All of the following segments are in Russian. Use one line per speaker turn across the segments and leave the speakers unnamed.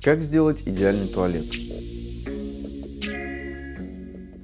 Как сделать идеальный туалет?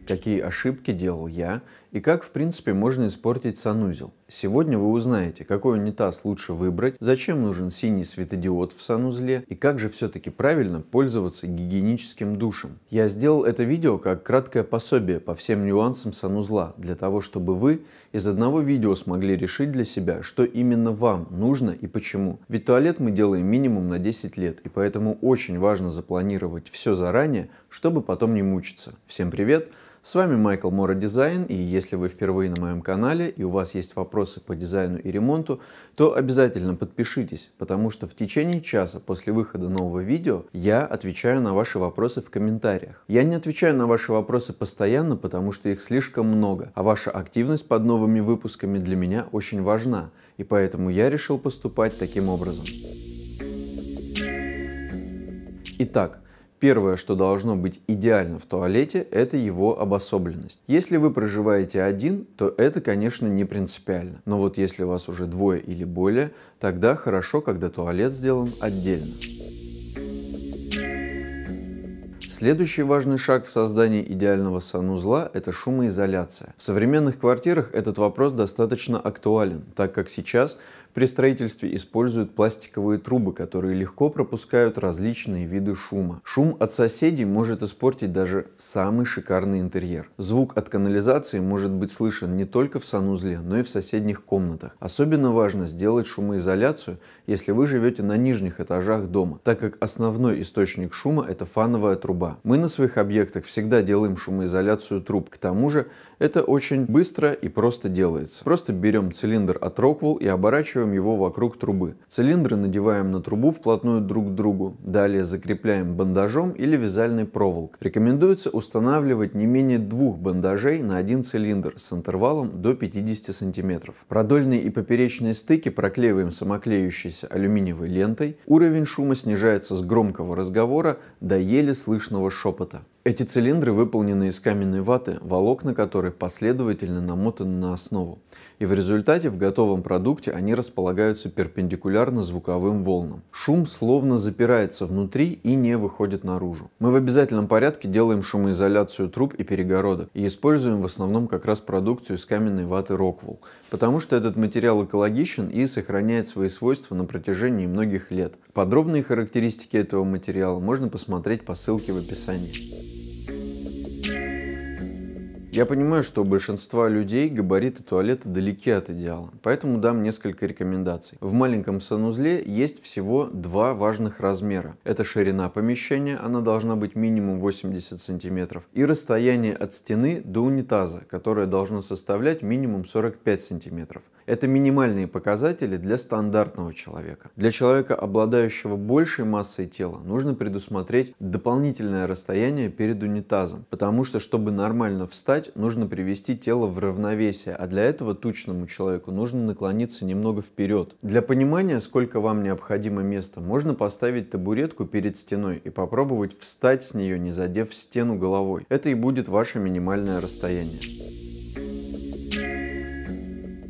Какие ошибки делал я и как, в принципе, можно испортить санузел. Сегодня вы узнаете, какой унитаз лучше выбрать, зачем нужен синий светодиод в санузле и как же все-таки правильно пользоваться гигиеническим душем. Я сделал это видео как краткое пособие по всем нюансам санузла, для того, чтобы вы из одного видео смогли решить для себя, что именно вам нужно и почему. Ведь туалет мы делаем минимум на 10 лет, и поэтому очень важно запланировать все заранее, чтобы потом не мучиться. Всем привет, с вами Майкл Мора Дизайн, и если если вы впервые на моем канале и у вас есть вопросы по дизайну и ремонту, то обязательно подпишитесь, потому что в течение часа после выхода нового видео я отвечаю на ваши вопросы в комментариях. Я не отвечаю на ваши вопросы постоянно, потому что их слишком много, а ваша активность под новыми выпусками для меня очень важна, и поэтому я решил поступать таким образом. Итак, Первое, что должно быть идеально в туалете, это его обособленность. Если вы проживаете один, то это, конечно, не принципиально. Но вот если вас уже двое или более, тогда хорошо, когда туалет сделан отдельно. Следующий важный шаг в создании идеального санузла – это шумоизоляция. В современных квартирах этот вопрос достаточно актуален, так как сейчас при строительстве используют пластиковые трубы, которые легко пропускают различные виды шума. Шум от соседей может испортить даже самый шикарный интерьер. Звук от канализации может быть слышен не только в санузле, но и в соседних комнатах. Особенно важно сделать шумоизоляцию, если вы живете на нижних этажах дома, так как основной источник шума – это фановая труба труба. Мы на своих объектах всегда делаем шумоизоляцию труб. К тому же это очень быстро и просто делается. Просто берем цилиндр от Rockwell и оборачиваем его вокруг трубы. Цилиндры надеваем на трубу вплотную друг к другу. Далее закрепляем бандажом или вязальной проволокой. Рекомендуется устанавливать не менее двух бандажей на один цилиндр с интервалом до 50 сантиметров. Продольные и поперечные стыки проклеиваем самоклеющейся алюминиевой лентой. Уровень шума снижается с громкого разговора до еле слышного страшного шепота. Эти цилиндры выполнены из каменной ваты, волокна которой последовательно намотаны на основу, и в результате в готовом продукте они располагаются перпендикулярно звуковым волнам. Шум словно запирается внутри и не выходит наружу. Мы в обязательном порядке делаем шумоизоляцию труб и перегородок и используем в основном как раз продукцию из каменной ваты Rockwool, потому что этот материал экологичен и сохраняет свои свойства на протяжении многих лет. Подробные характеристики этого материала можно посмотреть по ссылке в описании. Я понимаю, что у большинства людей габариты туалета далеки от идеала, поэтому дам несколько рекомендаций. В маленьком санузле есть всего два важных размера. Это ширина помещения, она должна быть минимум 80 см, и расстояние от стены до унитаза, которое должно составлять минимум 45 см. Это минимальные показатели для стандартного человека. Для человека, обладающего большей массой тела, нужно предусмотреть дополнительное расстояние перед унитазом, потому что, чтобы нормально встать, дышать, нужно привести тело в равновесие, а для этого тучному человеку нужно наклониться немного вперед. Для понимания, сколько вам необходимо места, можно поставить табуретку перед стеной и попробовать встать с нее, не задев стену головой. Это и будет ваше минимальное расстояние.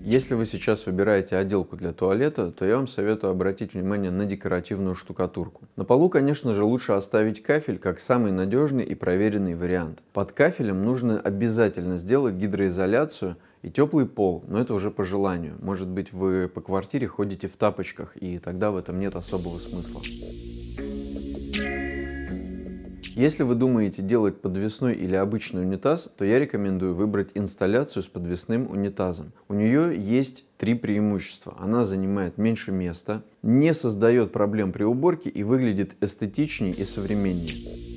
Если вы сейчас выбираете отделку для туалета, то я вам советую обратить внимание на декоративную штукатурку. На полу, конечно же, лучше оставить кафель как самый надежный и проверенный вариант. Под кафелем нужно обязательно сделать гидроизоляцию и теплый пол, но это уже по желанию. Может быть, вы по квартире ходите в тапочках, и тогда в этом нет особого смысла. Если вы думаете делать подвесной или обычный унитаз, то я рекомендую выбрать инсталляцию с подвесным унитазом. У нее есть три преимущества. Она занимает меньше места, не создает проблем при уборке и выглядит эстетичнее и современнее.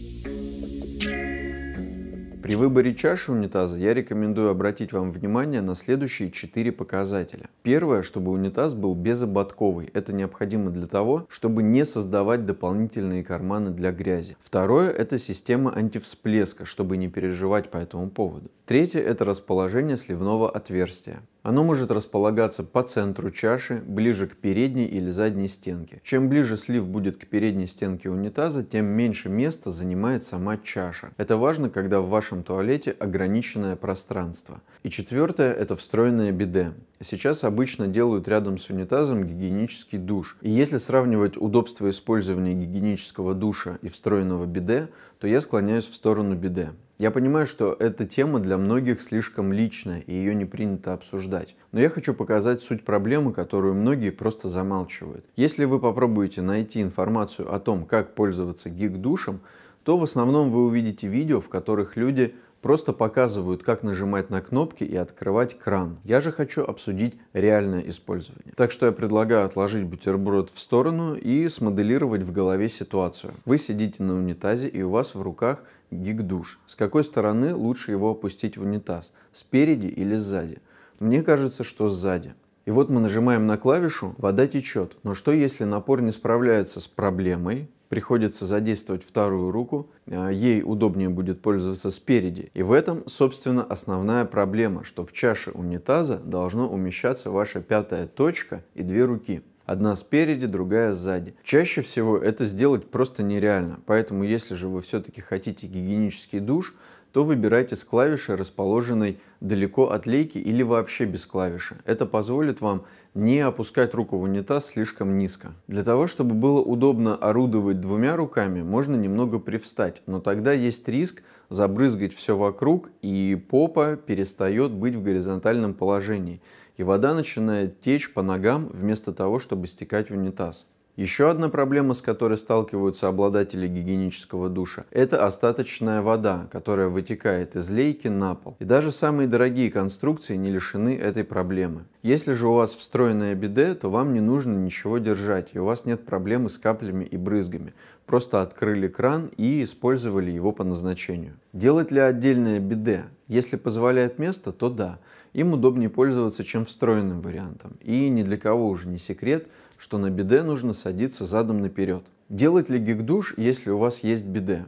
При выборе чаши унитаза я рекомендую обратить вам внимание на следующие четыре показателя. Первое, чтобы унитаз был безободковый. Это необходимо для того, чтобы не создавать дополнительные карманы для грязи. Второе, это система антивсплеска, чтобы не переживать по этому поводу. Третье, это расположение сливного отверстия. Оно может располагаться по центру чаши, ближе к передней или задней стенке. Чем ближе слив будет к передней стенке унитаза, тем меньше места занимает сама чаша. Это важно, когда в ваш вашем туалете ограниченное пространство. И четвертое – это встроенное биде. Сейчас обычно делают рядом с унитазом гигиенический душ. И если сравнивать удобство использования гигиенического душа и встроенного биде, то я склоняюсь в сторону биде. Я понимаю, что эта тема для многих слишком личная, и ее не принято обсуждать. Но я хочу показать суть проблемы, которую многие просто замалчивают. Если вы попробуете найти информацию о том, как пользоваться гиг-душем, то в основном вы увидите видео, в которых люди просто показывают, как нажимать на кнопки и открывать кран. Я же хочу обсудить реальное использование. Так что я предлагаю отложить бутерброд в сторону и смоделировать в голове ситуацию. Вы сидите на унитазе и у вас в руках гигдуш. С какой стороны лучше его опустить в унитаз? Спереди или сзади? Мне кажется, что сзади. И вот мы нажимаем на клавишу, вода течет. Но что если напор не справляется с проблемой, приходится задействовать вторую руку, а, ей удобнее будет пользоваться спереди. И в этом, собственно, основная проблема, что в чаше унитаза должно умещаться ваша пятая точка и две руки. Одна спереди, другая сзади. Чаще всего это сделать просто нереально, поэтому если же вы все-таки хотите гигиенический душ, то выбирайте с клавиши, расположенной далеко от лейки или вообще без клавиши. Это позволит вам не опускать руку в унитаз слишком низко. Для того, чтобы было удобно орудовать двумя руками, можно немного привстать, но тогда есть риск забрызгать все вокруг и попа перестает быть в горизонтальном положении, и вода начинает течь по ногам вместо того, чтобы стекать в унитаз. Еще одна проблема, с которой сталкиваются обладатели гигиенического душа, это остаточная вода, которая вытекает из лейки на пол. И даже самые дорогие конструкции не лишены этой проблемы. Если же у вас встроенная биде, то вам не нужно ничего держать, и у вас нет проблемы с каплями и брызгами. Просто открыли кран и использовали его по назначению. Делать ли отдельное биде? Если позволяет место, то да, им удобнее пользоваться, чем встроенным вариантом. И ни для кого уже не секрет, что на биде нужно садиться задом наперед. Делать ли гигдуш, если у вас есть биде?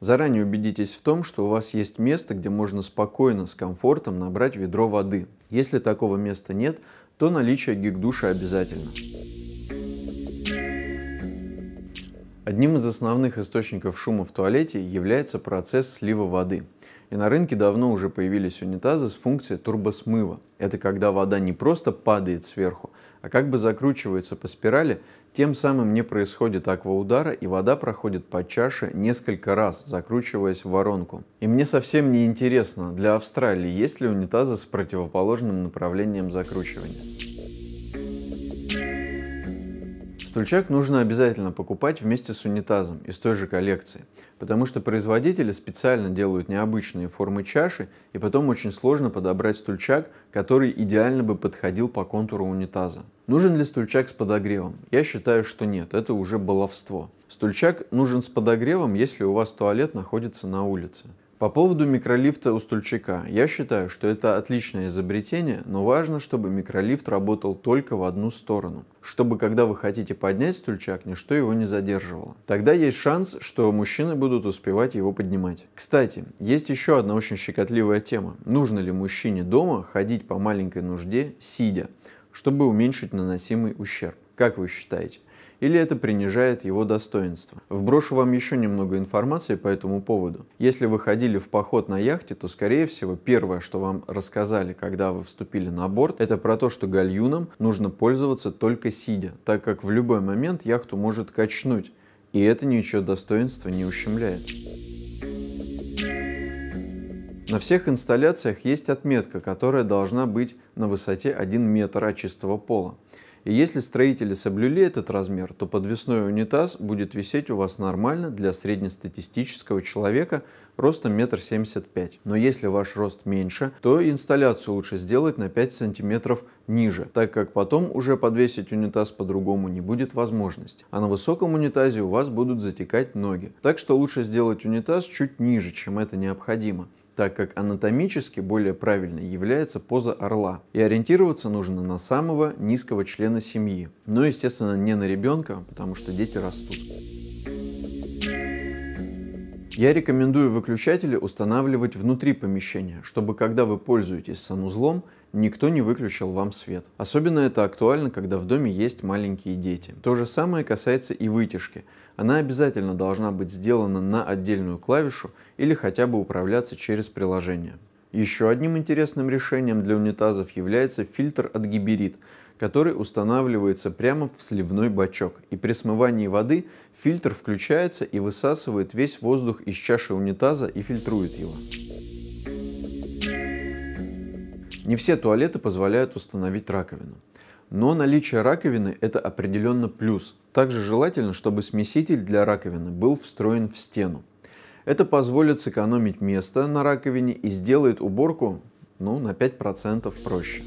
Заранее убедитесь в том, что у вас есть место, где можно спокойно, с комфортом набрать ведро воды. Если такого места нет, то наличие гигдуша обязательно. Одним из основных источников шума в туалете является процесс слива воды – и на рынке давно уже появились унитазы с функцией турбосмыва. Это когда вода не просто падает сверху, а как бы закручивается по спирали, тем самым не происходит акваудара, и вода проходит по чаше несколько раз, закручиваясь в воронку. И мне совсем не интересно, для Австралии есть ли унитазы с противоположным направлением закручивания. Стульчак нужно обязательно покупать вместе с унитазом из той же коллекции, потому что производители специально делают необычные формы чаши, и потом очень сложно подобрать стульчак, который идеально бы подходил по контуру унитаза. Нужен ли стульчак с подогревом? Я считаю, что нет, это уже баловство. Стульчак нужен с подогревом, если у вас туалет находится на улице. По поводу микролифта у стульчака. Я считаю, что это отличное изобретение, но важно, чтобы микролифт работал только в одну сторону. Чтобы, когда вы хотите поднять стульчак, ничто его не задерживало. Тогда есть шанс, что мужчины будут успевать его поднимать. Кстати, есть еще одна очень щекотливая тема. Нужно ли мужчине дома ходить по маленькой нужде, сидя, чтобы уменьшить наносимый ущерб? Как вы считаете? или это принижает его достоинство. Вброшу вам еще немного информации по этому поводу. Если вы ходили в поход на яхте, то, скорее всего, первое, что вам рассказали, когда вы вступили на борт, это про то, что гальюном нужно пользоваться только сидя, так как в любой момент яхту может качнуть, и это ничего достоинства не ущемляет. На всех инсталляциях есть отметка, которая должна быть на высоте 1 метр от чистого пола. И если строители соблюли этот размер, то подвесной унитаз будет висеть у вас нормально для среднестатистического человека ростом метр семьдесят пять. Но если ваш рост меньше, то инсталляцию лучше сделать на 5 сантиметров ниже, так как потом уже подвесить унитаз по-другому не будет возможности. А на высоком унитазе у вас будут затекать ноги. Так что лучше сделать унитаз чуть ниже, чем это необходимо так как анатомически более правильной является поза орла. И ориентироваться нужно на самого низкого члена семьи. Но, естественно, не на ребенка, потому что дети растут. Я рекомендую выключатели устанавливать внутри помещения, чтобы когда вы пользуетесь санузлом, никто не выключил вам свет. Особенно это актуально, когда в доме есть маленькие дети. То же самое касается и вытяжки. Она обязательно должна быть сделана на отдельную клавишу или хотя бы управляться через приложение. Еще одним интересным решением для унитазов является фильтр от гиберит, который устанавливается прямо в сливной бачок. И при смывании воды фильтр включается и высасывает весь воздух из чаши унитаза и фильтрует его. Не все туалеты позволяют установить раковину. Но наличие раковины – это определенно плюс. Также желательно, чтобы смеситель для раковины был встроен в стену. Это позволит сэкономить место на раковине и сделает уборку ну, на 5% проще.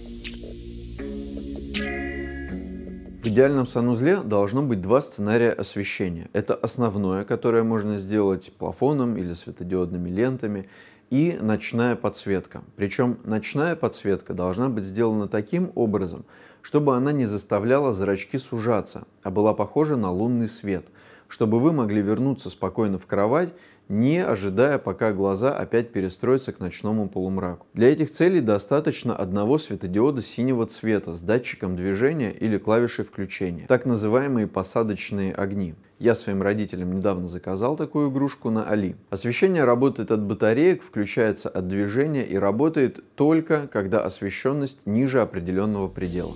В идеальном санузле должно быть два сценария освещения. Это основное, которое можно сделать плафоном или светодиодными лентами, и ночная подсветка. Причем ночная подсветка должна быть сделана таким образом, чтобы она не заставляла зрачки сужаться, а была похожа на лунный свет, чтобы вы могли вернуться спокойно в кровать не ожидая, пока глаза опять перестроятся к ночному полумраку. Для этих целей достаточно одного светодиода синего цвета с датчиком движения или клавишей включения, так называемые посадочные огни. Я своим родителям недавно заказал такую игрушку на Али. Освещение работает от батареек, включается от движения и работает только, когда освещенность ниже определенного предела.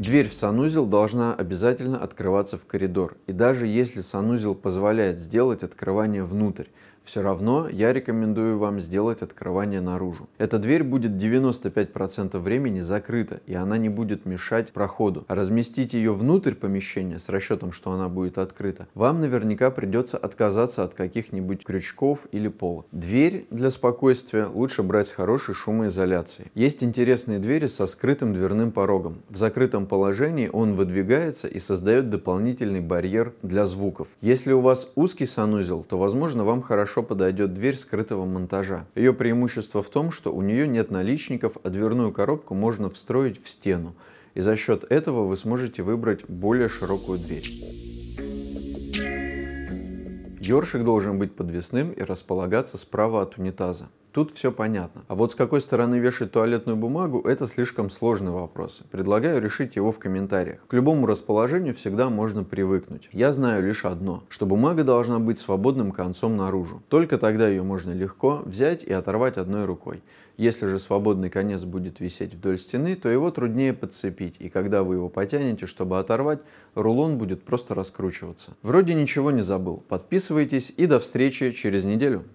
Дверь в санузел должна обязательно открываться в коридор. И даже если санузел позволяет сделать открывание внутрь, все равно я рекомендую вам сделать открывание наружу. Эта дверь будет 95% времени закрыта, и она не будет мешать проходу. А разместить ее внутрь помещения с расчетом, что она будет открыта, вам наверняка придется отказаться от каких-нибудь крючков или пола. Дверь для спокойствия лучше брать с хорошей шумоизоляцией. Есть интересные двери со скрытым дверным порогом. В закрытом положении он выдвигается и создает дополнительный барьер для звуков. Если у вас узкий санузел, то возможно вам хорошо хорошо подойдет дверь скрытого монтажа. Ее преимущество в том, что у нее нет наличников, а дверную коробку можно встроить в стену. И за счет этого вы сможете выбрать более широкую дверь. Ёршик должен быть подвесным и располагаться справа от унитаза. Тут все понятно. А вот с какой стороны вешать туалетную бумагу, это слишком сложный вопрос. Предлагаю решить его в комментариях. К любому расположению всегда можно привыкнуть. Я знаю лишь одно, что бумага должна быть свободным концом наружу. Только тогда ее можно легко взять и оторвать одной рукой. Если же свободный конец будет висеть вдоль стены, то его труднее подцепить, и когда вы его потянете, чтобы оторвать, рулон будет просто раскручиваться. Вроде ничего не забыл. Подписывайтесь и до встречи через неделю.